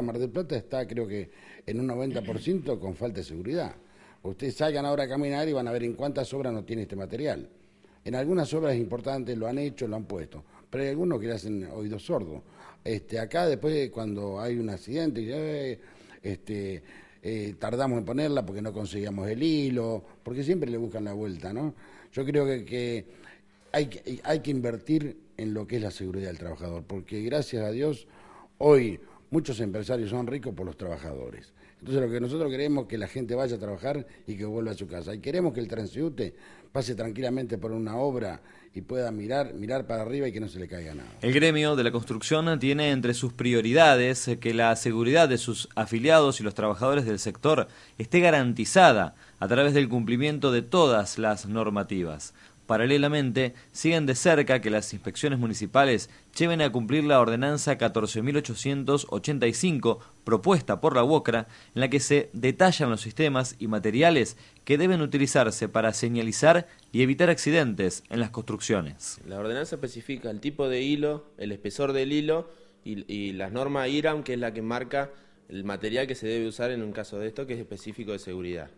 Mar del Plata está creo que en un 90% con falta de seguridad. Ustedes salgan ahora a caminar y van a ver en cuántas obras no tiene este material. En algunas obras importantes lo han hecho, lo han puesto, pero hay algunos que le hacen oído sordos. Este, acá después cuando hay un accidente, eh, este, eh, tardamos en ponerla porque no conseguíamos el hilo, porque siempre le buscan la vuelta, ¿no? Yo creo que, hay que invertir en lo que es la seguridad del trabajador, porque gracias a Dios hoy muchos empresarios son ricos por los trabajadores. Entonces lo que nosotros queremos es que la gente vaya a trabajar y que vuelva a su casa. Y queremos que el transeúnte pase tranquilamente por una obra y pueda mirar, mirar para arriba y que no se le caiga nada. El gremio de la construcción tiene entre sus prioridades eh, que la seguridad de sus afiliados y los trabajadores del sector esté garantizada a través del cumplimiento de todas las normativas. Paralelamente, siguen de cerca que las inspecciones municipales lleven a cumplir la ordenanza 14.885 propuesta por la UOCRA, en la que se detallan los sistemas y materiales que deben utilizarse para señalizar y evitar accidentes en las construcciones. La ordenanza especifica el tipo de hilo, el espesor del hilo y, las normas IRAM, que es la que marca el material que se debe usar en un caso de esto, que es específico de seguridad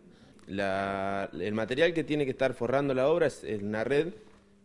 el material que tiene que estar forrando la obra es, una red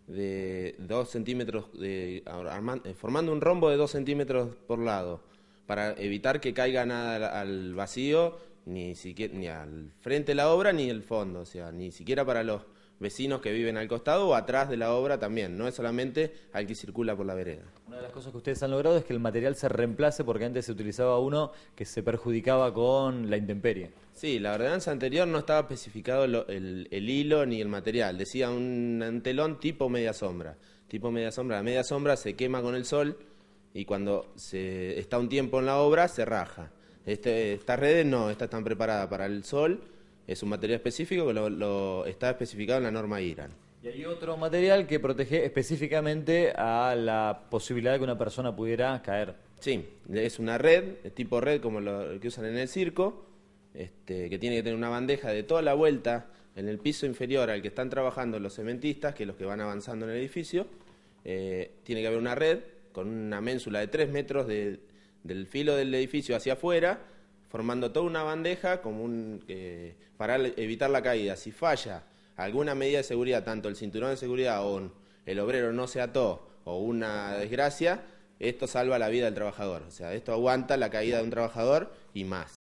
de dos centímetros, de, eh, formando un rombo de 2 centímetros por lado, para evitar que caiga nada al, vacío, ni, siquiera, ni al frente de la obra ni el fondo, o sea, ni siquiera para los vecinos que viven al costado o atrás de la obra también, no es solamente al que circula por la vereda. Una de las cosas que ustedes han logrado es que el material se reemplace porque antes se utilizaba uno que se perjudicaba con la intemperie. Sí, la ordenanza anterior no estaba especificado el, hilo ni el material, decía un, antelón telón tipo media sombra, tipo media sombra, la media sombra se quema con el sol y cuando se está un tiempo en la obra se raja. Este, estas redes no, estas están preparadas para el sol es un material específico que lo, está especificado en la norma IRAN. Y hay otro material que protege específicamente a la posibilidad de que una persona pudiera caer. Sí, es una red, tipo red como lo que usan en el circo, este, que tiene que tener una bandeja de toda la vuelta en el piso inferior al que están trabajando los cementistas, que es los que van avanzando en el edificio. Eh, tiene que haber una red con una ménsula de 3 metros del filo del edificio hacia afuera formando toda una bandeja como para evitar la caída. Si falla alguna medida de seguridad, tanto el cinturón de seguridad o el obrero no se ató o una desgracia, esto salva la vida del trabajador. O sea, esto aguanta la caída de un trabajador y más.